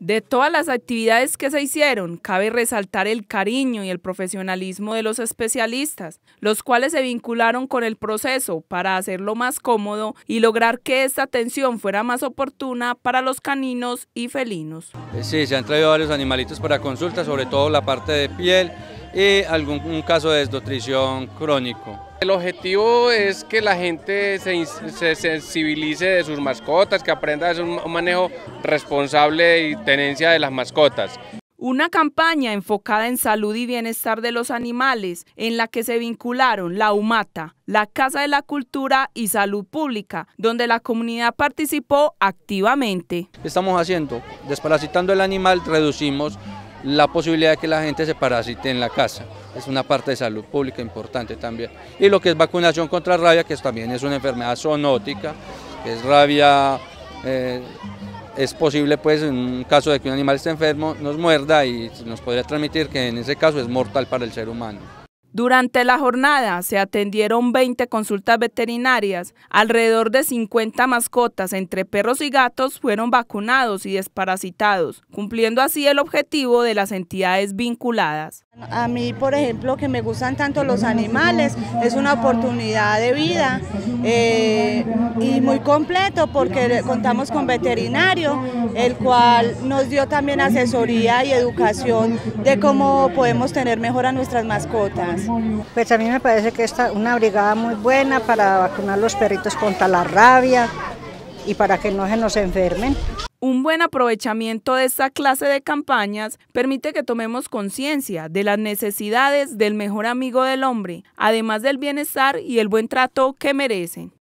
De todas las actividades que se hicieron, cabe resaltar el cariño y el profesionalismo de los especialistas, los cuales se vincularon con el proceso para hacerlo más cómodo y lograr que esta atención fuera más oportuna para los caninos y felinos. Eh, sí, se han traído varios animalitos para consulta, sobre todo la parte de piel, y algún caso de desnutrición crónico. El objetivo es que la gente se, se, sensibilice de sus mascotas, que aprenda a hacer un manejo responsable y tenencia de las mascotas. Una campaña enfocada en salud y bienestar de los animales, en la que se vincularon la UMATA, la Casa de la Cultura y Salud Pública, donde la comunidad participó activamente. Estamos haciendo, desparasitando el animal, reducimos la posibilidad de que la gente se parasite en la casa. Es una parte de salud pública importante también. Y lo que es vacunación contra rabia, que también es una enfermedad zoonótica, que es rabia, eh, es posible pues en un caso de que un animal esté enfermo, nos muerda y nos podría transmitir que en ese caso es mortal para el ser humano. Durante la jornada se atendieron 20 consultas veterinarias. Alrededor de 50 mascotas, entre perros y gatos, fueron vacunados y desparasitados, cumpliendo así el objetivo de las entidades vinculadas. A mí, por ejemplo, que me gustan tanto los animales, es una oportunidad de vida eh, y muy completo porque contamos con veterinario, el cual nos dio también asesoría y educación de cómo podemos tener mejor a nuestras mascotas. Pues, pues a mí me parece que esta una brigada muy buena para vacunar los perritos contra la rabia y para que no se nos enfermen. Un buen aprovechamiento de esta clase de campañas permite que tomemos conciencia de las necesidades del mejor amigo del hombre, además del bienestar y el buen trato que merecen.